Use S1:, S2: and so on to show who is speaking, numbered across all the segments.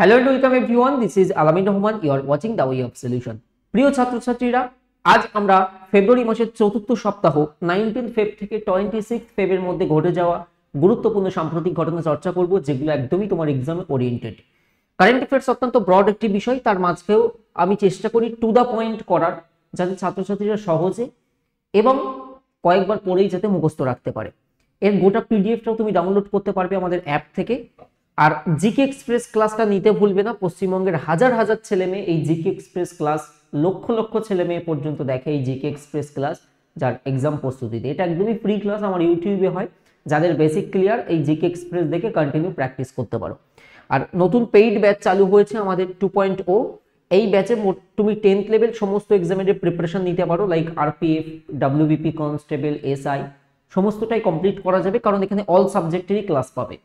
S1: Hello and welcome everyone this is Alamin Rahman you are watching the way of solution প্রিয় ছাত্রছাত্রীরা আজ আমরা ফেব্রুয়ারি মাসের চতুর্থ সপ্তাহ নাইনটিন ফেব থেকে টোয়েন্টি সিক্স ফেবের মধ্যে ঘটে যাওয়া গুরুত্বপূর্ণ সাম্প্রতিক ঘটনা চর্চা করব যেগুলো একদমই তোমার এক্সামে ওরিয়েন্টেড কারেন্ট অ্যাফেয়ার্স অত্যন্ত ব্রড একটি বিষয় তার মাঝেও আমি চেষ্টা করি টু দ্য পয়েন্ট করার যাতে ছাত্রছাত্রীরা সহজে এবং কয়েকবার পড়েই যাতে মুখস্থ রাখতে পারে এর গোটা পিডিএফটাও তুমি ডাউনলোড করতে পারবে আমাদের অ্যাপ থেকে আর জিকে এক্সপ্রেস ক্লাসটা নিতে ভুলবে না পশ্চিমবঙ্গের হাজার হাজার ছেলে মেয়ে এই জিকে এক্সপ্রেস ক্লাস লক্ষ লক্ষ ছেলে মেয়ে পর্যন্ত দেখে এই জিকে এক্সপ্রেস ক্লাস যার এক্সাম প্রস্তুতিতে এটা একদমই ফ্রি ক্লাস আমার ইউটিউবে হয় যাদের বেসিক ক্লিয়ার এই জিকে এক্সপ্রেস দেখে কন্টিনিউ প্র্যাকটিস করতে পারো আর নতুন পেইড ব্যাচ চালু হয়েছে আমাদের টু পয়েন্ট ও এই ব্যাচে তুমি টেন্থ লেভেল সমস্ত এক্সামের প্রিপারেশন নিতে পারো like RPF WBP constable SI সমস্তটাই কমপ্লিট করা যাবে কারণ এখানে অল সাবজেক্টেরই ক্লাস পাবে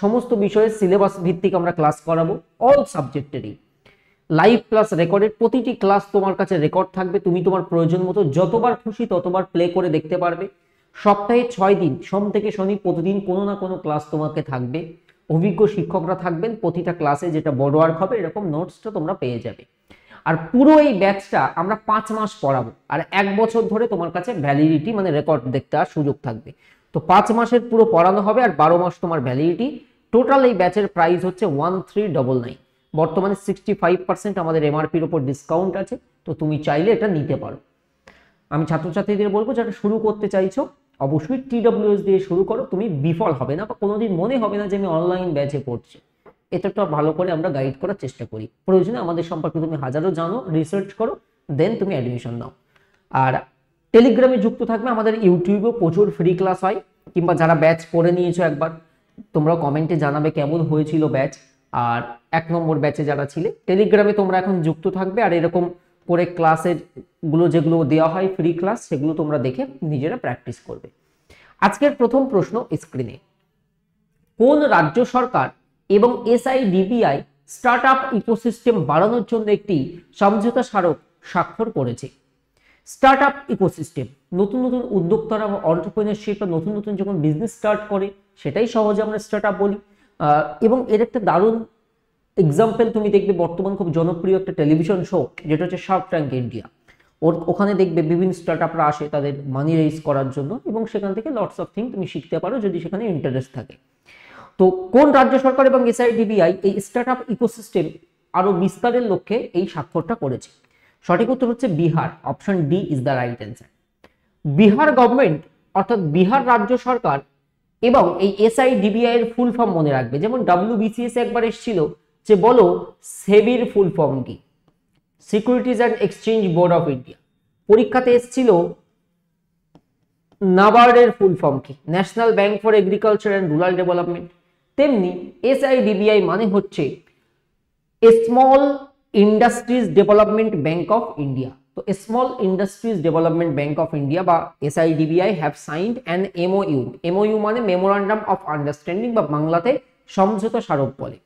S1: সমস্ত বিষয়ে সিলেবাস ভিত্তিক আমরা ক্লাস করাবো অল সাবজেক্টেরই লাইভ ক্লাস রেকর্ডের প্রতিটি ক্লাস তোমার কাছে রেকর্ড থাকবে তুমি তোমার প্রয়োজন মতো যতবার খুশি ততবার প্লে করে দেখতে পারবে সপ্তাহে ছয় দিন সোম থেকে শনি প্রতিদিন কোনো না কোনো ক্লাস তোমাকে থাকবে অভিজ্ঞ শিক্ষকরা থাকবেন প্রতিটা ক্লাসে যেটা বড় আর্ক হবে এরকম নোটসটা তোমরা পেয়ে যাবে আর পুরো এই ব্যাচটা আমরা পাঁচ মাস পড়াবো আর এক বছর ধরে তোমার কাছে ভ্যালিডিটি মানে রেকর্ড দেখতে আর সুযোগ থাকবে তো পাঁচ মাসের পুরো পড়ানো হবে আর বারো মাস তোমার ভ্যালিডিটি টোটাল এই ব্যাচের প্রাইস হচ্ছে ওয়ান থ্রি ডবল নাইন বর্তমানে সিক্সটি ফাইভ পার্সেন্ট আমাদের এমআরপির ওপর ডিসকাউন্ট আছে তো তুমি চাইলে এটা নিতে পারো আমি ছাত্রছাত্রীদের বলবো যারা শুরু করতে চাইছো অবশ্যই টিডব্লিউএস দিয়ে শুরু করো তুমি বিফল হবে না বা কোনোদিন মনে হবে না যে আমি অনলাইন ব্যাচে পড়ছি এতটা ভালো করে আমরা গাইড করার চেষ্টা করি প্রয়োজনে আমাদের সম্পর্কে তুমি হাজারো জানো রিসার্চ করো দেন তুমি অ্যাডমিশন নাও আর টেলিগ্রামে যুক্ত থাকবে আমাদের ইউটিউবেও প্রচুর ফ্রি ক্লাস হয় কিংবা যারা ব্যাচ করে নিয়েছো একবার তোমরা কমেন্টে জানাবে কেমন হয়েছিল ব্যাচ আর এক নম্বর ব্যাচে যারা ছিলে টেলিগ্রামে তোমরা এখন যুক্ত থাকবে আর এরকম করে ক্লাসের গুলো যেগুলো দেওয়া হয় ফ্রি ক্লাস সেগুলো তোমরা দেখে নিজেরা প্র্যাকটিস করবে আজকের প্রথম প্রশ্ন স্ক্রিনে কোন রাজ্য সরকার এবং এসআইডিবিআই স্টার্ট আপ ইকোসিস্টেম বাড়ানোর জন্য একটি সমঝোতা স্মারক স্বাক্ষর করেছে স্টার্ট আপ ইকোসিস্টেম নতুন নতুন উদ্যোক্তারা অন্টারপ্রিনারশিপ বা নতুন নতুন যখন বিজনেস স্টার্ট করে সেটাই সহজে আমরা স্টার্ট আপ বলি এবং এর একটা দারুণ এক্সাম্পল তুমি দেখবে বর্তমান খুব জনপ্রিয় একটা টেলিভিশন শো যেটা হচ্ছে শার্ক ট্যাঙ্ক ইন্ডিয়া ওর ওখানে দেখবে বিভিন্ন স্টার্ট আপরা আসে তাদের মানি রেজ করার জন্য এবং সেখান থেকে লটস অফ থিং তুমি শিখতে পারো যদি সেখানে ইন্টারেস্ট থাকে তো কোন রাজ্য সরকার এবং এসআইডিবিআই এই স্টার্ট আপ ইকোসিস্টেম আরও বিস্তারের লক্ষ্যে এই স্বাক্ষরটা করেছে সঠিক উত্তর হচ্ছে Bihar option D is the right answer Bihar government অর্থাৎ বিহার রাজ্য সরকার এবং এই এসআই ডিবিআই এর ফুল ফর্ম মনে রাখবে যেমন ডাব্লিউ বিসিএস একবার এসেছিল যে বলো সেবির ফুল ফর্ম কি securities and exchange board of India পরীক্ষাতে এসেছিল নাবার্ডের ফুল ফর্ম কি national bank for agriculture and rural development তেমনি ডিবিআই মানে হচ্ছে small industries development bank of India তো small industries development bank of India বা SIDBI have signed an MOU MOU মানে মেমোরান্ডাম অফ আন্ডারস্ট্যান্ডিং বা বাংলাতে সমঝোতা স্মারক বলে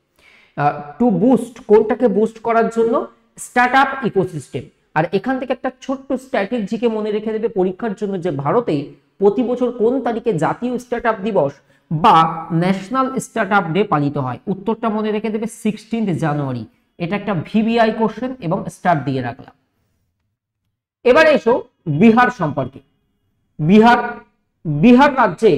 S1: টু বুস্ট কোনটাকে বুস্ট করার জন্য স্টার্ট আপ ইকোসিস্টেম আর এখান থেকে একটা ছোট্ট স্ট্র্যাটেজিকে মনে রেখে দেবে পরীক্ষার জন্য যে ভারতে প্রতি বছর কোন তারিখে জাতীয় স্টার্ট আপ দিবস বা ন্যাশনাল স্টার্ট আপ ডে পালিত হয় উত্তরটা মনে রেখে দেবে সিক্সটিন্থ জানুয়ারি এটা একটা ভিবিআই কোশ্চেন এবং স্টার দিয়ে রাখলাম এবারে এসো বিহার সম্পর্কে বিহার বিহার রাজ্যে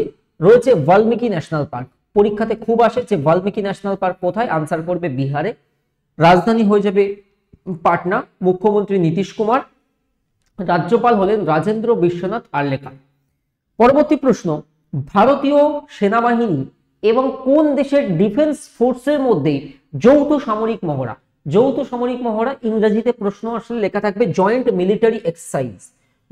S1: রয়েছে বাল্মীকি ন্যাশনাল পার্ক পরীক্ষাতে খুব আসে যে বাল্মীকি ন্যাশনাল পার্ক কোথায় আনসার করবে বিহারে রাজধানী হয়ে যাবে পাটনা মুখ্যমন্ত্রী নীতিশ কুমার রাজ্যপাল হলেন রাজেন্দ্র বিশ্বনাথ আর্লেকা পরবর্তী প্রশ্ন ভারতীয় সেনাবাহিনী এবং কোন দেশের ডিফেন্স ফোর্সের মধ্যে যৌথ সামরিক মহড়া যৌথ সামরিক মহড়া ইংরেজিতে প্রশ্ন আসলে লেখা থাকবে জয়েন্ট মিলিটারি এক্সারসাইজ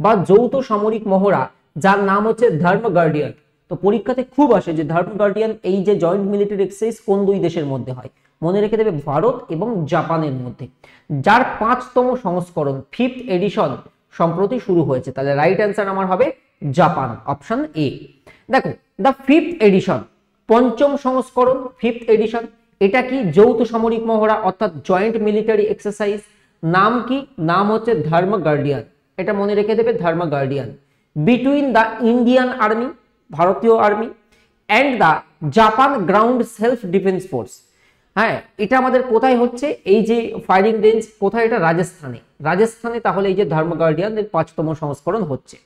S1: বা যৌথ সামরিক মহড়া যার নাম হচ্ছে ধর্ম গার্ডিয়ান তো পরীক্ষাতে খুব আসে যে ধর্ম গার্ডিয়ান এই যে জয়েন্ট মিলিটারি এক্সারসাইজ কোন দুই দেশের মধ্যে হয় মনে রেখে দেবে ভারত এবং জাপানের মধ্যে যার পাঁচতম সংস্করণ ফিফথ এডিশন সম্প্রতি শুরু হয়েছে তাহলে রাইট অ্যান্সার আমার হবে জাপান অপশন এ দেখো দ্য ফিফথ এডিশন পঞ্চম সংস্করণ ফিফথ এডিশন এটা কি যৌথ সামরিক মহড়া অর্থাৎ জয়েন্ট মিলিটারি এক্সারসাইজ নাম কি নাম হচ্ছে ধর্ম গার্ডিয়ান এটা মনে রেখে দেবে Dharma guardian between the Indian army ভারতীয় army and the Japan ground self defence force হ্যাঁ এটা আমাদের কোথায় হচ্ছে এই যে ফায়ারিং রেঞ্জ কোথায় এটা রাজস্থানে রাজস্থানে তাহলে এই যে ধর্ম গার্ডিয়ানের পাঁচতম সংস্করণ হচ্ছে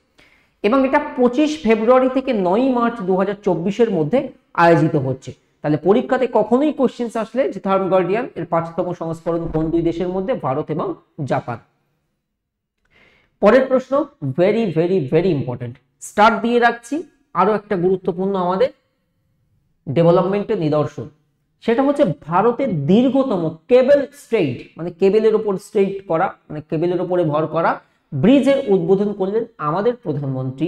S1: এবং এটা পঁচিশ ফেব্রুয়ারি থেকে নয় মার্চ দু হাজার মধ্যে আয়োজিত হচ্ছে তাহলে পরীক্ষাতে কখনোই কোশ্চেন্স আসলে যে থার্ম গার্ডিয়ান এর পাঁচতম সংস্করণ কোন দুই দেশের মধ্যে ভারত এবং জাপান পরের প্রশ্ন very very very important start দিয়ে রাখছি আরো একটা গুরুত্বপূর্ণ আমাদের ডেভেলপমেন্টের নিদর্শন সেটা হচ্ছে ভারতের দীর্ঘতম কেবেল স্ট্রেইট মানে কেবেলের ওপর স্ট্রেইট করা মানে কেবেলের ওপরে ভর করা ব্রিজের উদ্বোধন করলেন আমাদের প্রধানমন্ত্রী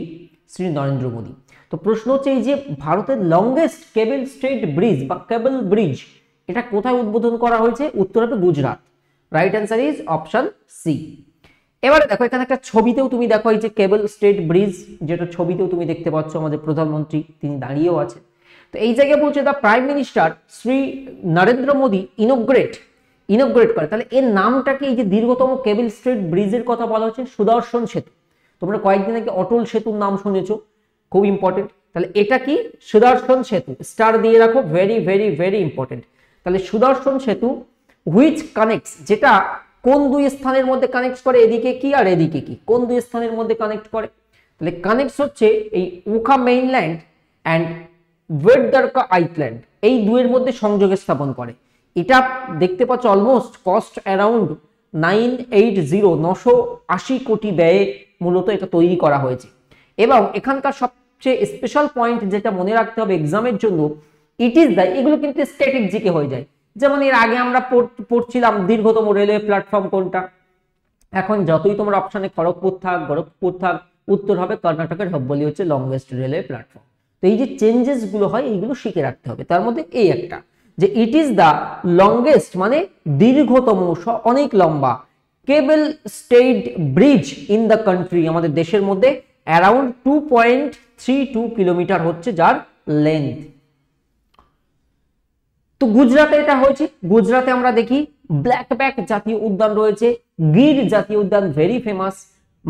S1: শ্রী নরেন্দ্র মোদী তো প্রশ্ন হচ্ছে এই যে ভারতের লংগেস্ট কেবল স্ট্রেট ব্রিজ বা কেবল ব্রিজ এটা কোথায় উদ্বোধন করা হয়েছে উত্তর হবে Gujarat right answer is option C এবারে দেখো এখানে একটা ছবিতেও তুমি দেখো এই যে কেবল স্ট্রেট ব্রিজ যেটা ছবিতেও তুমি দেখতে পাচ্ছ আমাদের প্রধানমন্ত্রী তিনি দাঁড়িয়েও আছেন তো এই জায়গায় বলছে the prime minister Shri Narendra Modi inaugurate inaugurate করে তাহলে এর নামটাকে এই যে দীর্ঘতম কেবল স্ট্রেট ব্রিজের কথা বলা হচ্ছে সুদর্শন সেতু তোমরা কয়েকদিন আগে অটল সেতুর নাম শুনেছো খুব ইম্পর্টেন্ট তাহলে এটা কি সুদর্শন সেতু স্টার দিয়ে রাখো ভেরি ভেরি ভেরি ইম্পর্টেন্ট তাহলে সুদর্শন সেতু হুইচ কানেক্টস যেটা কোন দুই স্থানের মধ্যে কানেক্ট করে এদিকে কি আর এদিকে কি কোন দুই স্থানের মধ্যে কানেক্ট করে তাহলে কানেক্টস হচ্ছে এই Okha mainland and Bet Dwarka island এই দুয়ের মধ্যে সংযোগ স্থাপন করে এটা দেখতে পাচ্ছ almost cost around nine eight zero নশো আশি কোটি ব্যয়ে মূলত এটা তৈরি করা হয়েছে এবং এখানকার সব সবচেয়ে স্পেশাল পয়েন্ট যেটা মনে রাখতে হবে এক্সামের জন্য ইট ইজ দ্য এগুলো কিন্তু স্ট্যাটিক জিকে হয়ে যায় যেমন এর আগে আমরা পড়ছিলাম দীর্ঘতম রেলওয়ে প্ল্যাটফর্ম কোনটা এখন যতই তোমার অপশানে খড়গপুর থাক গোরখপুর থাক উত্তর হবে কর্ণাটকের হব্বলি হচ্ছে লংগেস্ট রেলওয়ে প্ল্যাটফর্ম তো এই যে চেঞ্জেসগুলো হয় এইগুলো শিখে রাখতে হবে তার মধ্যে এই একটা যে ইট ইজ দ্য লংগেস্ট মানে দীর্ঘতম অনেক লম্বা cable state bridge in the country আমাদের দেশের মধ্যে around two point three two kilometre হচ্ছে যার লেন্থ তো গুজরাটে এটা হয়েছে গুজরাটে আমরা দেখি ব্ল্যাক ব্যাক জাতীয় উদ্যান রয়েছে গির জাতীয় উদ্যান ভেরি ফেমাস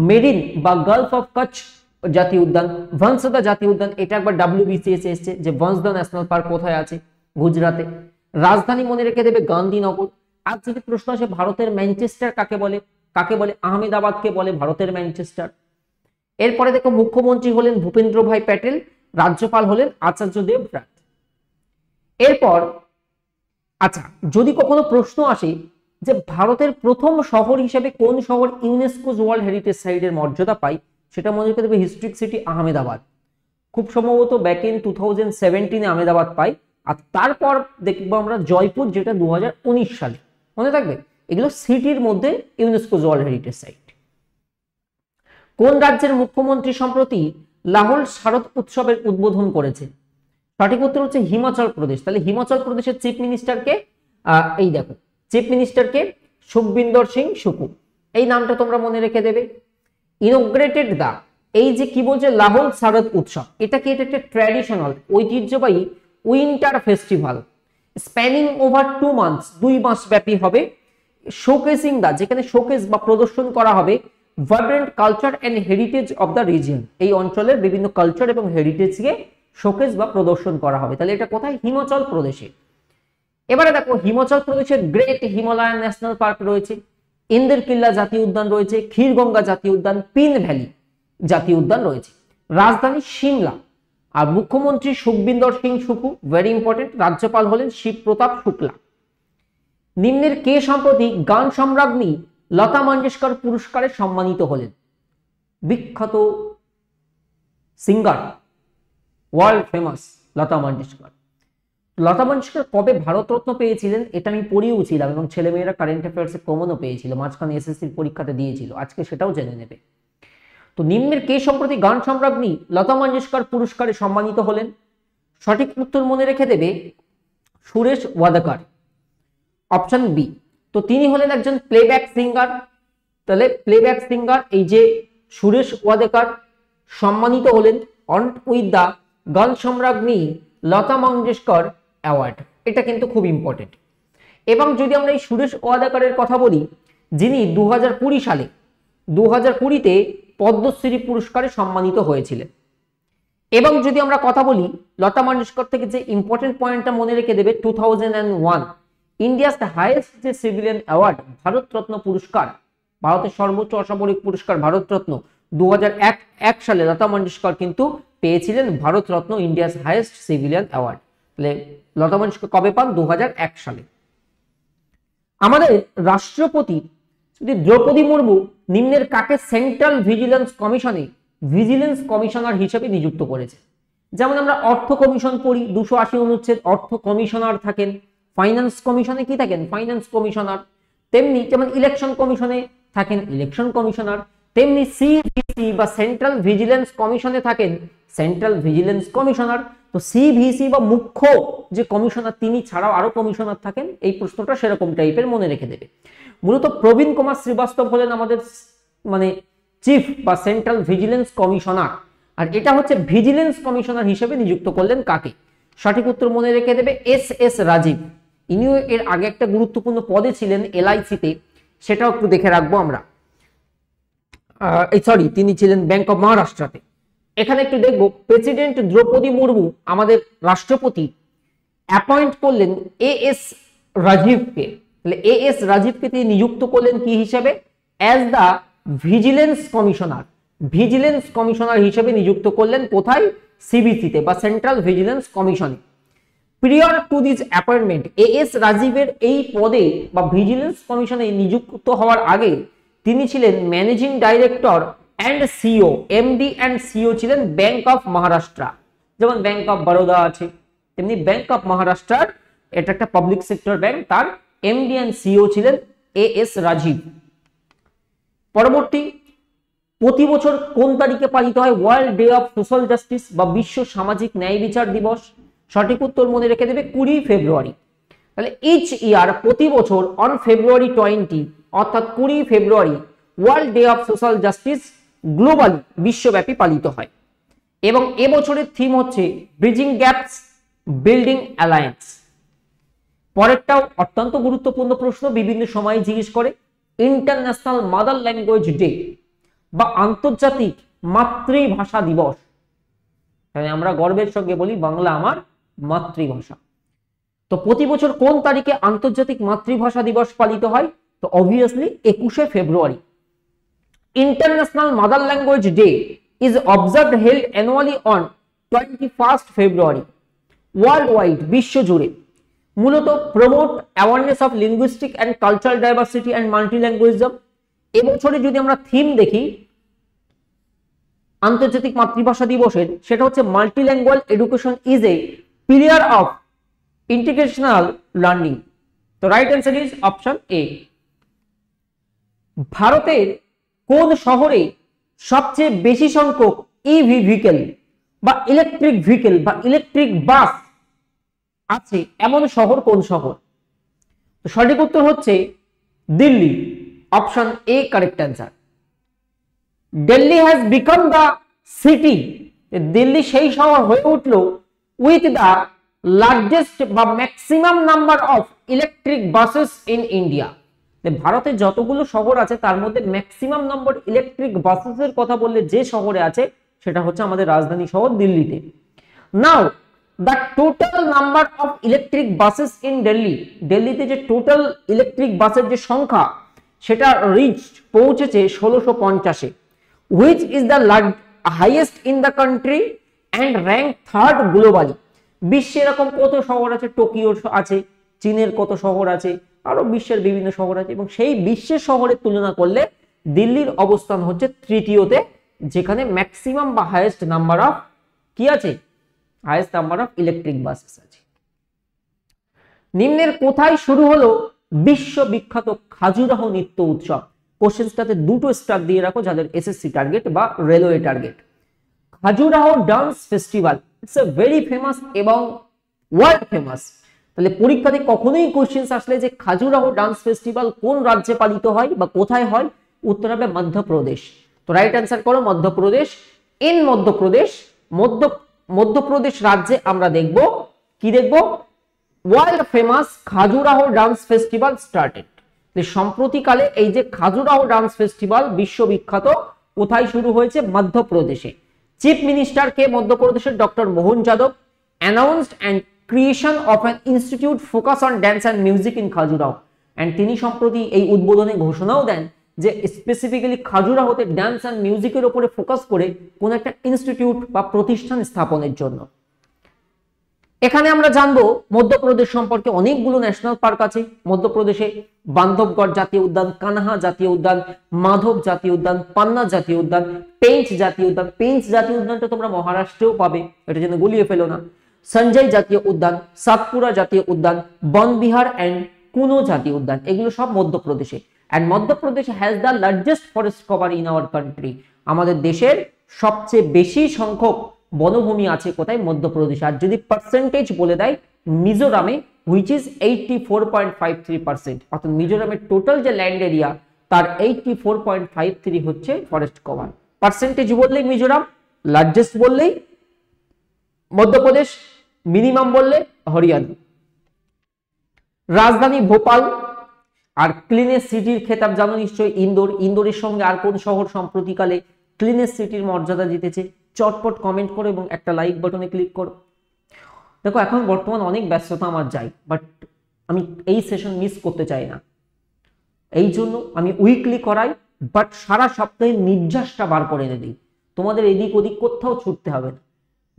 S1: মেরিন বা গালফ অফ কচ্ছ জাতীয় উদ্যান ভনসদা জাতীয় উদ্যান এটা একবার ডাব্লিউবিসিএস এসছে যে ভনসদা ন্যাশনাল পার্ক কোথায় আছে গুজরাটে রাজধানী মনে রেখে দেবে গান্ধীনগর আর যদি প্রশ্ন আসে ভারতের ম্যানচেস্টার কাকে বলে কাকে বলে আহমেদাবাদকে বলে ভারতের ম্যানচেস্টার এরপরে দেখো মুখ্যমন্ত্রী হলেন ভূপেন্দ্র ভাই প্যাটেল রাজ্যপাল হলেন আচার্য দেবরাট এরপর আচ্ছা যদি কখনো প্রশ্ন আসে যে ভারতের প্রথম শহর হিসেবে কোন শহর ইউনেস্কো ওয়ার্ল্ড হেরিটেজ সাইটের মর্যাদা পায় সেটা মনে রেখে দেবে হিস্ট্রিক সিটি আহমেদাবাদ খুব সম্ভবত ব্যাক ইন টু থাউজেন্ড সেভেন্টিনে আহমেদাবাদ পাই আর তারপর দেখবো আমরা জয়পুর যেটা দু সালে মনে থাকবে এগুলো সিটির মধ্যে ইউনেস্কো ওয়ার্ল্ড হেরিটেজ সাইট কোন রাজ্যের মুখ্যমন্ত্রী সম্প্রতি লাহোল শারদ উৎসবের উদ্বোধন করেছে সঠিক উত্তর হচ্ছে হিমাচল প্রদেশ তাহলে হিমাচল প্রদেশের চিফ মিনিস্টারকে এই দেখো চিফ মিনিস্টারকে সুখবিন্দর সিং সুকু এই নামটা তোমরা মনে রেখে দেবে ইনোগ্রেটেড দা এই যে কি বলছে লাহোল শারদ উৎসব এটা কি এটা একটা ট্র্যাডিশনাল ঐতিহ্যবাহী winter festival spanning over two months দুই মাস ব্যাপী হবে শোকেসিং দা যেখানে শোকেস বা প্রদর্শন করা হবে vibrant culture and heritage of the region এই অঞ্চলের বিভিন্ন কালচার এবং হেরিটেজকে শোকেস বা প্রদর্শন করা হবে তাহলে এটা কোথায় হিমাচল প্রদেশে এবারে দেখো হিমাচল প্রদেশের গ্রেট হিমালয়ান ন্যাশনাল পার্ক রয়েছে ইন্দের কিল্লা জাতীয় উদ্যান রয়েছে ক্ষীরগঙ্গা জাতীয় উদ্যান পিন ভ্যালি জাতীয় উদ্যান রয়েছে রাজধানী সিমলা আর মুখ্যমন্ত্রী সুখবিন্দর সিং সুকু ভেরি ইম্পর্টেন্ট রাজ্যপাল হলেন শিব প্রতাপ শুক্লা নিম্নের কে সম্প্রতি গান সম্রাজ্ঞী লতা মঙ্গেশকর পুরস্কারে সম্মানিত হলেন বিখ্যাত singer world famous Lata Mangeshkar Lata Mangeshkar কবে ভারতরত্ন পেয়েছিলেন এটা আমি পড়িয়েওছিলাম এবং ছেলেমেয়েরা কারেন্ট অ্যাফেয়ার্সের কমনও পেয়েছিল মাঝখানে এসএসসির পরীক্ষাতে দিয়েছিল আজকে সেটাও জেনে নেবে তো নিম্নের কে সম্প্রতি গান সম্রাজ্ঞী লতা মঙ্গেশকর পুরস্কারে সম্মানিত হলেন সঠিক উত্তর মনে রেখে দেবে সুরেশ ওয়াদাকার অপশন বি তো তিনি হলেন একজন প্লেব্যাক সিঙ্গার তাহলে প্লেব্যাক সিঙ্গার এই যে সুরেশ ওয়াদেকার সম্মানিত হলেন won't with the gun সম্রাজ্ঞী Lata Mangeshkar award এটা কিন্তু খুব ইম্পর্টেন্ট এবং যদি আমরা এই সুরেশ ওয়াদাকারের কথা বলি যিনি দু সালে দু হাজার কুড়িতে পদ্মশ্রী পুরস্কারে সম্মানিত হয়েছিলেন এবং যদি আমরা কথা বলি লতা মঙ্গেশকর থেকে যে ইম্পর্টেন্ট পয়েন্টটা মনে রেখে দেবে two thousand and one India's highest যে সিভিলিয়ান অ্যাওয়ার্ড ভারতরত্ন পুরস্কার ভারতের সর্বোচ্চ অসামরিক পুরস্কার ভারতরত্ন দু এক সালে লতা মঙ্গেশকর কিন্তু পেয়েছিলেন Bharat Ratna India's highest civilian award তাহলে লতা মঙ্গেশকর কবে পান দু সালে আমাদের রাষ্ট্রপতি শ্রী দ্রৌপদী মুর্মু নিম্নের কাকে সেন্ট্রাল ভিজিলেন্স কমিশনে ভিজিলেন্স কমিশনার হিসেবে নিযুক্ত করেছে যেমন আমরা অর্থ কমিশন পড়ি দুশো আশি অনুচ্ছেদ অর্থ কমিশনার থাকেন ফাইন্যান্স কমিশনে কি থাকেন ফাইন্যান্স কমিশনার তেমনি যেমন ইলেকশন কমিশনে থাকেন ইলেকশন কমিশনার তেমনি সিভিসি বা সেন্ট্রাল ভিজিলেন্স কমিশনে থাকেন সেন্ট্রাল ভিজিলেন্স কমিশনার তো সিভিসি বা মুখ্য যে কমিশনার তিনি ছাড়াও আরো কমিশনার থাকেন এই প্রশ্নটা সেরকম টাইপের মনে রেখে দেবে মূলত প্রবীণ কুমার শ্রীবাস্তব হলেন আমাদের মানে চিফ বা সেন্ট্রাল ভিজিলেন্স কমিশনার আর এটা হচ্ছে ভিজিলেন্স কমিশনার হিসেবে নিযুক্ত করলেন কাকে সঠিক উত্তর মনে রেখে দেবে এস এস রাজীব ইনিও এর আগে একটা গুরুত্বপূর্ণ পদে ছিলেন এলআইসিতে সেটাও একটু দেখে রাখবো আমরা সরি তিনি ছিলেন ব্যাংক অফ মহারাষ্ট্রতে এখানে একটু দেখব প্রেসিডেন্ট দ্রৌপদী মুর্মু আমাদের রাষ্ট্রপতি অ্যাপয়েন্ট করলেন এ এস রাজীবকে তাহলে এ এস রাজীবকে তিনি নিযুক্ত করলেন কি হিসেবে as the vigilance commissioner vigilance commissioner হিসেবে নিযুক্ত করলেন কোথায় সিবিসিতে বা সেন্ট্রাল ভিজিলেন্স কমিশনে prior to this appointment A S রাজীবের এই পদে বা ভিজিলেন্স কমিশনে নিযুক্ত হওয়ার আগে তিনি ছিলেন managing director and CEO MD and CEO ছিলেন ব্যাংক অফ মহারাষ্ট্র যেমন ব্যাংক অফ বরোদা আছে তেমনি ব্যাংক অফ মহারাষ্ট্রার এটা একটা পাবলিক সেক্টর ব্যাংক তার এমডি অ্যান্ড সিও ছিলেন এ এস রাজীব পরবর্তী প্রতি বছর কোন তারিখে পালিত হয় world day of social justice বা বিশ্ব সামাজিক ন্যায় বিচার দিবস সঠিক উত্তর মনে রেখে দেবে কুড়ি ফেব্রুয়ারি তাহলে ইচ ইয়ার প্রতি বছর অন ফেব্রুয়ারি টোয়েন্টি অর্থাৎ কুড়ি ফেব্রুয়ারি world day of social justice globally বিশ্বব্যাপী পালিত হয় এবং এবছরের থিম হচ্ছে ব্রিজিং গ্যাপস বিল্ডিং অ্যালায়েন্স পরেরটাও অত্যন্ত গুরুত্বপূর্ণ প্রশ্ন বিভিন্ন সময়ে জিজ্ঞেস করে ইন্টারন্যাশনাল মাদার ল্যাঙ্গুয়েজ ডে বা আন্তর্জাতিক মাতৃভাষা দিবস আমরা গর্বের সঙ্গে বলি বাংলা আমার মাতৃভাষা তো প্রতি বছর কোন তারিখে আন্তর্জাতিক মাতৃভাষা দিবস পালিত হয় তো অবভিয়াসলি একুশে ফেব্রুয়ারি international mother language day is observe held annually on twenty first February world wide বিশ্বজুড়ে মূলত promote awareness of linguistic and cultural diversity and multilingualism এবছরে যদি আমরা থিম দেখি আন্তর্জাতিক মাতৃভাষা দিবসের সেটা হচ্ছে multilingual education is a Pillar of integrational learning. The right answer is option A. ভারতের কোন শহরে সবচেয়ে বেশি সংখ্যক ইভি e ভেহিকেল বা ইলেকট্রিক ভেহিকেল বা ইলেকট্রিক বাস আছে এমন শহর কোন শহর তো সঠিক উত্তর হচ্ছে Delhi option A correct answer Delhi has become the city Delhi সেই শহর হয়ে উঠলো with the largest বা maximum number of electric buses in India ভারতে যতগুলো শহর আছে তার মধ্যে ম্যাক্সিমাম নম্বর ইলেকট্রিক বাসেসের কথা বললে যে শহরে আছে সেটা হচ্ছে আমাদের রাজধানী শহর দিল্লিতে now the total number of electric buses in Delhi দিল্লিতে যে টোটাল ইলেকট্রিক বাসের যে সংখ্যা সেটা রিচ পৌঁছেছে ষোলোশো পঞ্চাশে which is the highest in the country and rank third globally বিশ্বে এরকম কত শহর আছে টোকিও আছে চীনের কত শহর আছে আরও বিশ্বের বিভিন্ন শহর আছে এবং সেই বিশ্বের শহরের তুলনা করলে দিল্লির অবস্থান হচ্ছে তৃতীয়তে যেখানে ম্যাক্সিমাম বা হায়েস্ট নাম্বার অফ কি আছে highest number of electric buses আছে নিম্নের কোথায় শুরু হলো বিশ্ব বিখ্যাত খাজুরাহ নিত্য উৎসব কোশ্চেন্সটাতে দুটো স্টার দিয়ে রাখো যাদের এসএসসি টার্গেট বা railway target Khajuraho dance festival it's a very famous এবং ওয়ার্ল্ড ফেমাস তাহলে পরীক্ষাতে কখনোই কোশ্চেন্স আসলে যে খাজুরাহো ডান্স ফেস্টিভ্যাল কোন রাজ্যে পালিত হয় বা কোথায় হয় উত্তর হবে মধ্যপ্রদেশ তো রাইট অ্যান্সার করো মধ্যপ্রদেশ এন মধ্যপ্রদেশ মধ্য মধ্যপ্রদেশ রাজ্যে আমরা দেখব কি দেখব world famous Khajuraho dance festival started সম্প্রতিকালে এই যে খাজুরাহো ডান্স ফেস্টিভ্যাল বিশ্ববিখ্যাত কোথায় শুরু হয়েছে মধ্যপ্রদেশে চিফ মিনিস্টার কে মধ্যপ্রদেশের doctor Mohan Yadav announced and creation of an institute focus on dance and music in Khajuraho and তিনি সম্প্রতি এই উদ্বোধনে ঘোষণাও দেন যে স্পেসিফিক্যালি খাজুরা হতে ড্যান্স অ্যান্ড মিউজিকের ওপরে ফোকাস করে কোন একটা ইনস্টিটিউট বা প্রতিষ্ঠান স্থাপনের জন্য এখানে আমরা জানবো মধ্যপ্রদেশ সম্পর্কে অনেকগুলো ন্যাশনাল পার্ক আছে মধ্যপ্রদেশে বান্ধবগড় জাতীয় উদ্যান কানহা জাতীয় উদ্যান মাধব জাতীয় উদ্যান পান্না জাতীয় উদ্যান পেঞ্চ জাতীয় উদ্যান পেঞ্চ জাতীয় উদ্যানটা তোমরা মহারাষ্ট্রেও পাবে এটা যেন গুলিয়ে ফেলো না সঞ্জয় জাতীয় উদ্যান সাতপুরা জাতীয় উদ্যান বনবিহার অ্যান্ড কুনো জাতীয় উদ্যান এগুলো সব মধ্যপ্রদেশে and Madhya Pradesh has the largest forest cover in our country আমাদের দেশের সবচেয়ে বেশি সংখ্যক বনভূমি আছে কোথায় মধ্যপ্রদেশ আর যদি পার্সেন্টেজ বলে দেয় মিজোরামে which is eighty four point five three percent অর্থাৎ মিজোরামের টোটাল যে ল্যান্ড এরিয়া তার eighty four point five three হচ্ছে ফরেস্ট কভার পার্সেন্টেজ বললেই মিজোরাম লার্জেস্ট বললেই মধ্যপ্রদেশ মিনিমাম বললে হরিয়ানা রাজধানী ভোপাল আর ক্লিনে সিটির খেতাব জানো নিশ্চয়ই ইন্দোর ইন্দোরের সঙ্গে আর কোন শহর সম্প্রতিকালে ক্লিনে সিটির মর্যাদা জিতেছে চটপট কমেন্ট করো এবং একটা লাইক বাটনে ক্লিক করো দেখো এখন বর্তমান অনেক ব্যস্ততা আমার যায় বাট আমি এই সেশন মিস করতে চাই না এই জন্য আমি উইকলি করাই বাট সারা সপ্তাহে নির্যাসটা বার করে এনে দিই তোমাদের এদিক ওদিক কোথাও ছুটতে হবে না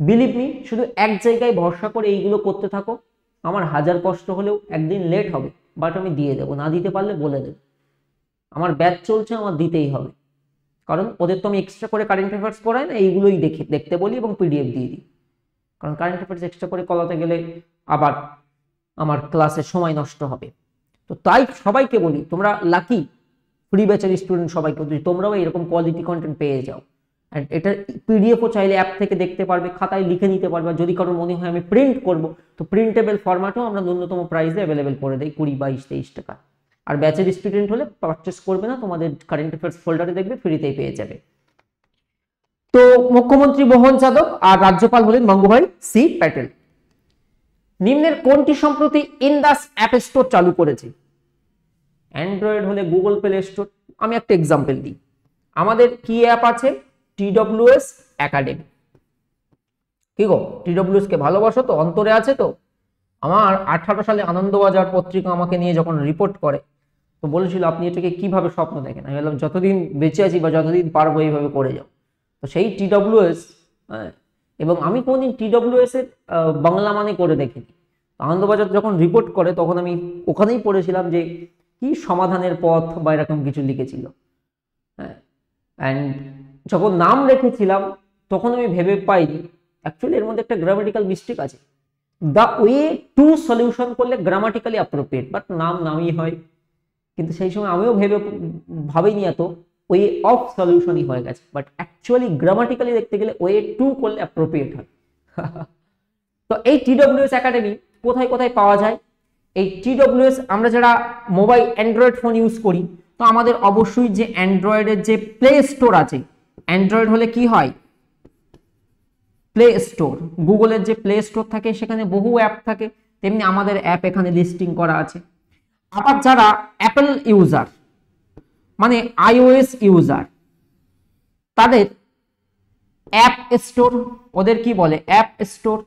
S1: বিলিভ মি শুধু এক জায়গায় ভরসা করে এইগুলো করতে থাকো আমার হাজার কষ্ট হলেও একদিন লেট হবে বাট আমি দিয়ে দেবো না দিতে পারলে বলে দেব আমার ব্যাচ চলছে আমার দিতেই হবে কারণ ওদের তো আমি এক্সট্রা করে কারেন্ট অ্যাফেয়ার্স পড়াই না এইগুলোই দেখে দেখতে বলি এবং পিডিএফ দিয়ে দিই কারণ কারেন্ট অ্যাফেয়ার্স এক্সট্রা করে কলাতে গেলে আবার আমার ক্লাসে সময় নষ্ট হবে তো তাই সবাইকে বলি তোমরা লাকি ফ্রি ব্যাচের স্টুডেন্ট সবাইকে বলি তোমরাও এরকম কোয়ালিটি কন্টেন্ট পেয়ে যাও অ্যান্ড এটা পিডিএফও চাইলে অ্যাপ থেকে দেখতে পারবে খাতায় লিখে নিতে পারবে যদি কারো মনে হয় আমি প্রিন্ট করব তো প্রিন্টেবল ফরম্যাটও আমরা ন্যূনতম প্রাইসে অ্যাভেলেবেল করে দিই কুড়ি বাইশ তেইশ টাকা আর ব্যাচের স্টুডেন্ট হলে পারচেস করবে না তোমাদের কারেন্ট অ্যাফেয়ার্স ফোল্ডারে দেখবে ফ্রিতেই পেয়ে যাবে তো মুখ্যমন্ত্রী মোহন যাদব আর রাজ্যপাল হলেন গঙ্গুভাই সি প্যাটেল নিম্নের কোনটি সম্প্রতি ইন্দাস অ্যাপ স্টোর চালু করেছে অ্যান্ড্রয়েড হলে গুগল প্লে স্টোর আমি একটা এক্সাম্পল দিই আমাদের কি অ্যাপ আছে টিডব্লিউএস একাডেমি কি গো টিডব্লিউএস কে ভালোবাসো তো অন্তরে আছে তো আমার আঠারো সালে আনন্দবাজার পত্রিকা আমাকে নিয়ে যখন রিপোর্ট করে তো বলেছিল আপনি এটাকে কিভাবে স্বপ্ন দেখেন আমি বললাম যতদিন বেঁচে আছি বা যতদিন পারবো এইভাবে করে যাও তো সেই এস হ্যাঁ এবং আমি কোনোদিন এস এর বাংলা মানে করে দেখিনি আনন্দবাজার যখন রিপোর্ট করে তখন আমি ওখানেই পড়েছিলাম যে কি সমাধানের পথ বা এরকম কিছু লিখেছিল হ্যাঁ অ্যান্ড যখন নাম রেখেছিলাম তখন আমি ভেবে পাইনি অ্যাকচুয়ালি এর মধ্যে একটা গ্রামাটিক্যাল মিস্টেক আছে দ্য ওয়ে টু সলিউশন করলে গ্রামাটিক্যালি অ্যাপ্রোপ্রিয়েট বাট নাম নামই হয় কিন্তু সেই সময় আমিও ভেবে ভাবেইনি এত ওয়ে অফ সলিউশনই হয়ে গেছে বাট অ্যাকচুয়ালি গ্রামাটিক্যালি দেখতে গেলে ওয়ে টু করলে অ্যাপ্রোপ্রিয়েট হয় তো এই টিডব্লিউএস একাডেমি কোথায় কোথায় পাওয়া যায় এই টিডব্লিউএস আমরা যারা মোবাইল অ্যান্ড্রয়েড ফোন ইউজ করি তো আমাদের অবশ্যই যে অ্যান্ড্রয়েডের যে প্লে স্টোর আছে অ্যান্ড্রয়েড হলে কি হয় প্লে স্টোর গুগলের যে প্লে স্টোর থাকে সেখানে বহু অ্যাপ থাকে তেমনি আমাদের অ্যাপ এখানে লিস্টিং করা আছে আবার যারা অ্যাপেল ইউজার মানে আইওএস ইউজার তাদের অ্যাপ স্টোর ওদের কি বলে অ্যাপ স্টোর